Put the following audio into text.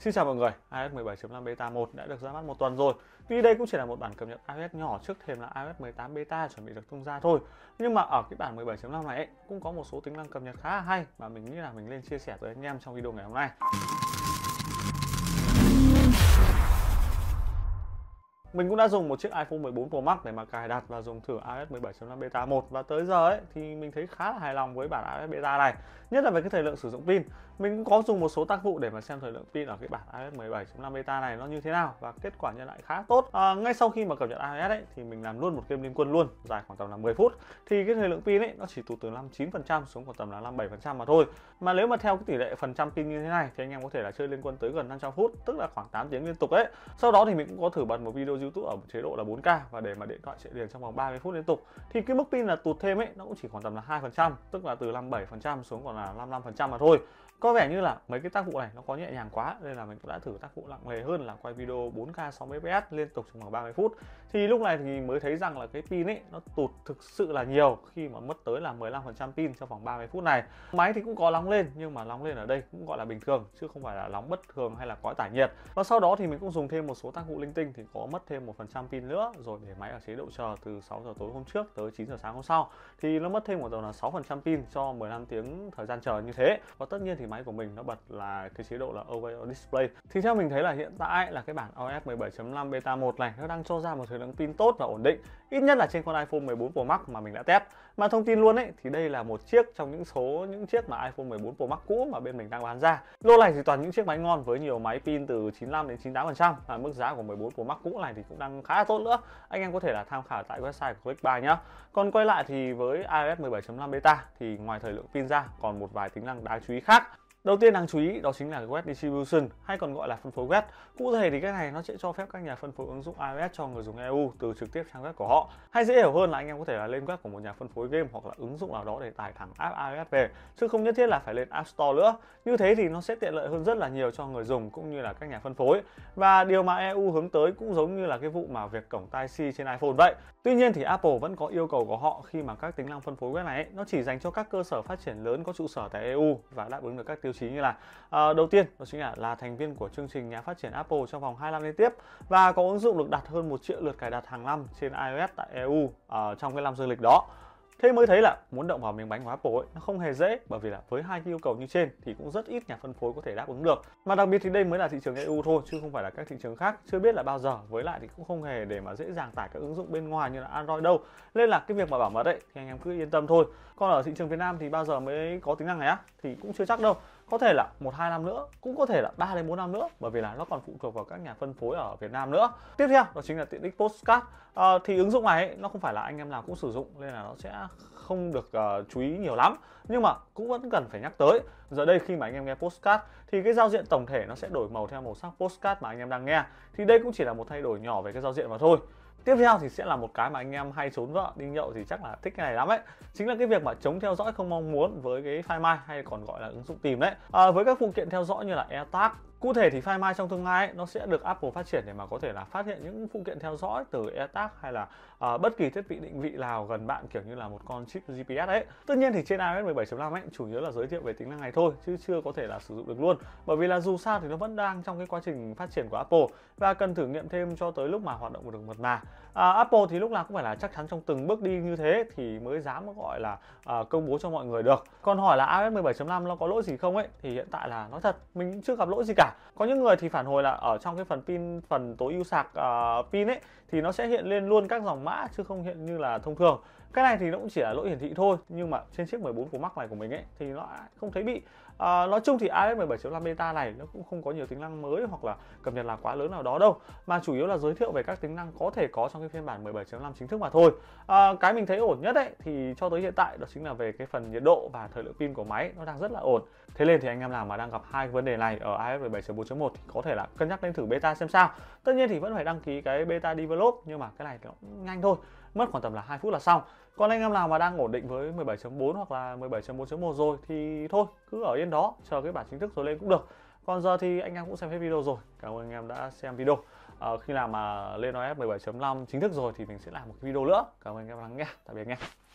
Xin chào mọi người, iOS 17.5 Beta 1 đã được ra mắt một tuần rồi. Tuy đây cũng chỉ là một bản cập nhật iOS nhỏ trước thêm là iOS 18 Beta chuẩn bị được tung ra thôi. Nhưng mà ở cái bản 17.5 này ấy, cũng có một số tính năng cập nhật khá là hay mà mình nghĩ là mình nên chia sẻ với anh em trong video ngày hôm nay mình cũng đã dùng một chiếc iPhone 14 Pro Max để mà cài đặt và dùng thử iOS 17.5 beta 1 và tới giờ ấy thì mình thấy khá là hài lòng với bản iOS beta này, nhất là về cái thời lượng sử dụng pin. Mình cũng có dùng một số tác vụ để mà xem thời lượng pin ở cái bản iOS 17.5 beta này nó như thế nào và kết quả nhận lại khá tốt. À, ngay sau khi mà cập nhật iOS ấy thì mình làm luôn một game liên quân luôn, dài khoảng tầm là 10 phút thì cái thời lượng pin ấy nó chỉ tụt từ 59% xuống khoảng tầm là 57% mà thôi. Mà nếu mà theo cái tỷ lệ phần trăm pin như thế này thì anh em có thể là chơi liên quân tới gần 500 phút, tức là khoảng 8 tiếng liên tục ấy. Sau đó thì mình cũng có thử bật một video YouTube ở chế độ là 4K và để mà điện thoại chạy liền trong vòng 30 phút liên tục thì cái mức pin là tụt thêm ấy nó cũng chỉ khoảng tầm là 2%, tức là từ 57% xuống còn là 55% mà thôi. Có vẻ như là mấy cái tác vụ này nó có nhẹ nhàng quá nên là mình cũng đã thử tác vụ nặng nề hơn là quay video 4K 60 fps liên tục trong vòng 30 phút. Thì lúc này thì mới thấy rằng là cái pin ấy nó tụt thực sự là nhiều khi mà mất tới là 15% pin trong vòng 30 phút này. Máy thì cũng có nóng lên nhưng mà nóng lên ở đây cũng gọi là bình thường chứ không phải là nóng bất thường hay là quá tải nhiệt. Và sau đó thì mình cũng dùng thêm một số tác vụ linh tinh thì có mất thêm một phần trăm pin nữa rồi để máy ở chế độ chờ từ 6 giờ tối hôm trước tới 9 giờ sáng hôm sau thì nó mất thêm một tầm là 6 phần trăm pin cho 15 tiếng thời gian chờ như thế và tất nhiên thì máy của mình nó bật là cái chế độ là always display thì theo mình thấy là hiện tại là cái bản iOS 17.5 beta 1 này nó đang cho ra một thời lượng pin tốt và ổn định ít nhất là trên con iPhone 14 Pro Max mà mình đã test mà thông tin luôn ấy thì đây là một chiếc trong những số những chiếc mà iPhone 14 Pro Max cũ mà bên mình đang bán ra. Lô này thì toàn những chiếc máy ngon với nhiều máy pin từ 95 đến 98% và mức giá của 14 Pro Max cũ này thì cũng đang khá là tốt nữa. Anh em có thể là tham khảo tại website của Clickbuy nhá. Còn quay lại thì với iOS 17.5 beta thì ngoài thời lượng pin ra còn một vài tính năng đáng chú ý khác Đầu tiên đáng chú ý đó chính là web distribution hay còn gọi là phân phối web. Cụ thể thì cái này nó sẽ cho phép các nhà phân phối ứng dụng iOS cho người dùng EU từ trực tiếp trang web của họ. Hay dễ hiểu hơn là anh em có thể là lên web của một nhà phân phối game hoặc là ứng dụng nào đó để tải thẳng app iOS về chứ không nhất thiết là phải lên App Store nữa. Như thế thì nó sẽ tiện lợi hơn rất là nhiều cho người dùng cũng như là các nhà phân phối. Và điều mà EU hướng tới cũng giống như là cái vụ mà việc cổng tai c trên iPhone vậy. Tuy nhiên thì Apple vẫn có yêu cầu của họ khi mà các tính năng phân phối web này nó chỉ dành cho các cơ sở phát triển lớn có trụ sở tại EU và đáp ứng được các tiêu tiêu chí như là à, đầu tiên đó chính là là thành viên của chương trình nhà phát triển Apple trong vòng năm liên tiếp và có ứng dụng được đặt hơn một triệu lượt cài đặt hàng năm trên iOS tại EU à, ờ, trong cái năm dương lịch đó Thế mới thấy là muốn động vào miếng bánh của Apple ấy, nó không hề dễ bởi vì là với hai cái yêu cầu như trên thì cũng rất ít nhà phân phối có thể đáp ứng được. Mà đặc biệt thì đây mới là thị trường EU thôi chứ không phải là các thị trường khác. Chưa biết là bao giờ với lại thì cũng không hề để mà dễ dàng tải các ứng dụng bên ngoài như là Android đâu. Nên là cái việc mà bảo mật ấy thì anh em cứ yên tâm thôi. Còn ở thị trường Việt Nam thì bao giờ mới có tính năng này á thì cũng chưa chắc đâu có thể là một hai năm nữa cũng có thể là 3 đến 4 năm nữa bởi vì là nó còn phụ thuộc vào các nhà phân phối ở Việt Nam nữa tiếp theo đó chính là tiện ích postcard à, thì ứng dụng này nó không phải là anh em nào cũng sử dụng nên là nó sẽ không được uh, chú ý nhiều lắm nhưng mà cũng vẫn cần phải nhắc tới giờ đây khi mà anh em nghe postcard thì cái giao diện tổng thể nó sẽ đổi màu theo màu sắc postcard mà anh em đang nghe thì đây cũng chỉ là một thay đổi nhỏ về cái giao diện mà thôi tiếp theo thì sẽ là một cái mà anh em hay trốn vợ đi nhậu thì chắc là thích cái này lắm ấy chính là cái việc mà chống theo dõi không mong muốn với cái file My hay còn gọi là ứng dụng tìm đấy à, với các phụ kiện theo dõi như là AirTag Cụ thể thì FireMy trong tương lai ấy, nó sẽ được Apple phát triển để mà có thể là phát hiện những phụ kiện theo dõi từ AirTag hay là uh, bất kỳ thiết bị định vị nào gần bạn kiểu như là một con chip GPS ấy. Tất nhiên thì trên iOS 17.5 ấy chủ yếu là giới thiệu về tính năng này thôi chứ chưa có thể là sử dụng được luôn. Bởi vì là dù sao thì nó vẫn đang trong cái quá trình phát triển của Apple và cần thử nghiệm thêm cho tới lúc mà hoạt động được mật mà. À, Apple thì lúc nào cũng phải là chắc chắn trong từng bước đi như thế thì mới dám gọi là à, công bố cho mọi người được. Còn hỏi là iOS 17.5 nó có lỗi gì không ấy thì hiện tại là nói thật mình chưa gặp lỗi gì cả có những người thì phản hồi là ở trong cái phần pin phần tối ưu sạc uh, pin ấy thì nó sẽ hiện lên luôn các dòng mã chứ không hiện như là thông thường cái này thì nó cũng chỉ là lỗi hiển thị thôi nhưng mà trên chiếc 14 của Max này của mình ấy thì nó không thấy bị à, nói chung thì iOS 17.5 beta này nó cũng không có nhiều tính năng mới hoặc là cập nhật là quá lớn nào đó đâu mà chủ yếu là giới thiệu về các tính năng có thể có trong cái phiên bản 17.5 chính thức mà thôi à, cái mình thấy ổn nhất ấy thì cho tới hiện tại đó chính là về cái phần nhiệt độ và thời lượng pin của máy nó đang rất là ổn thế nên thì anh em nào mà đang gặp hai vấn đề này ở iOS 17.4.1 thì có thể là cân nhắc lên thử beta xem sao tất nhiên thì vẫn phải đăng ký cái beta develop nhưng mà cái này thì nó nhanh thôi mất khoảng tầm là 2 phút là xong còn anh em nào mà đang ổn định với 17.4 hoặc là 17.4.1 rồi thì thôi cứ ở yên đó chờ cái bản chính thức rồi lên cũng được còn giờ thì anh em cũng xem hết video rồi cảm ơn anh em đã xem video à, khi nào mà lên OS 17.5 chính thức rồi thì mình sẽ làm một cái video nữa cảm ơn anh em lắng nghe tạm biệt anh em